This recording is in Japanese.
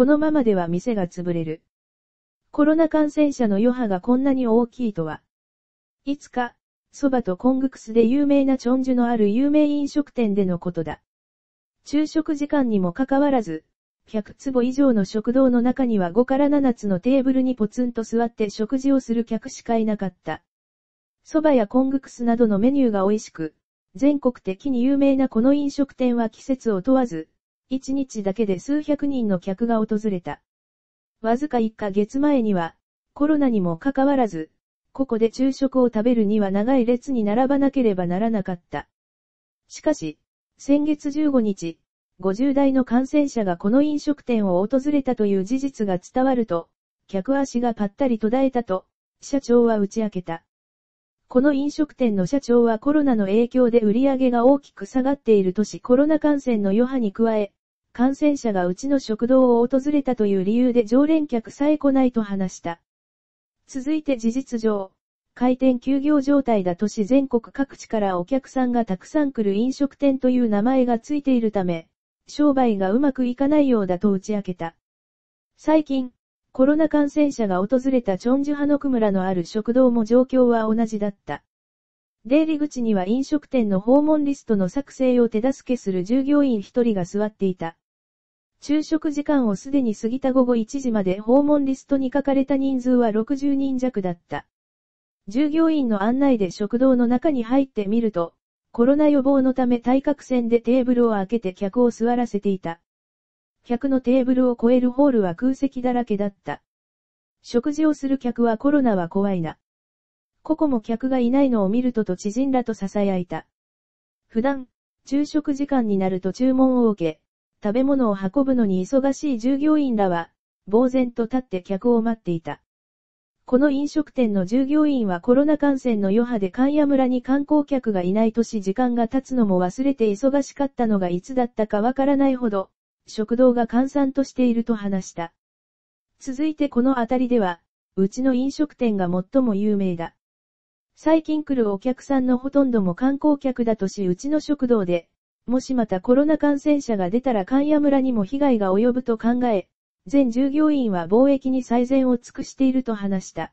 このままでは店が潰れる。コロナ感染者の余波がこんなに大きいとは。いつか、蕎麦とコングクスで有名なチョンジュのある有名飲食店でのことだ。昼食時間にもかかわらず、100坪以上の食堂の中には5から7つのテーブルにポツンと座って食事をする客しかいなかった。蕎麦やコングクスなどのメニューが美味しく、全国的に有名なこの飲食店は季節を問わず、一日だけで数百人の客が訪れた。わずか一ヶ月前には、コロナにもかかわらず、ここで昼食を食べるには長い列に並ばなければならなかった。しかし、先月15日、50代の感染者がこの飲食店を訪れたという事実が伝わると、客足がぱったり途絶えたと、社長は打ち明けた。この飲食店の社長はコロナの影響で売り上げが大きく下がっている都市コロナ感染の余波に加え、感染者がうちの食堂を訪れたという理由で常連客さえ来ないと話した。続いて事実上、開店休業状態だとし全国各地からお客さんがたくさん来る飲食店という名前がついているため、商売がうまくいかないようだと打ち明けた。最近、コロナ感染者が訪れたチョンジュハノク村のある食堂も状況は同じだった。出入り口には飲食店の訪問リストの作成を手助けする従業員一人が座っていた。昼食時間をすでに過ぎた午後1時まで訪問リストに書かれた人数は60人弱だった。従業員の案内で食堂の中に入ってみると、コロナ予防のため対角線でテーブルを開けて客を座らせていた。客のテーブルを超えるホールは空席だらけだった。食事をする客はコロナは怖いな。ここも客がいないのを見るとと知人らと囁いた。普段、昼食時間になると注文を受け、食べ物を運ぶのに忙しい従業員らは、呆然と立って客を待っていた。この飲食店の従業員はコロナ感染の余波で関谷村に観光客がいない年時間が経つのも忘れて忙しかったのがいつだったかわからないほど、食堂が閑散としていると話した。続いてこの辺りでは、うちの飲食店が最も有名だ。最近来るお客さんのほとんども観光客だとしうちの食堂で、もしまたコロナ感染者が出たら関谷村にも被害が及ぶと考え、全従業員は貿易に最善を尽くしていると話した。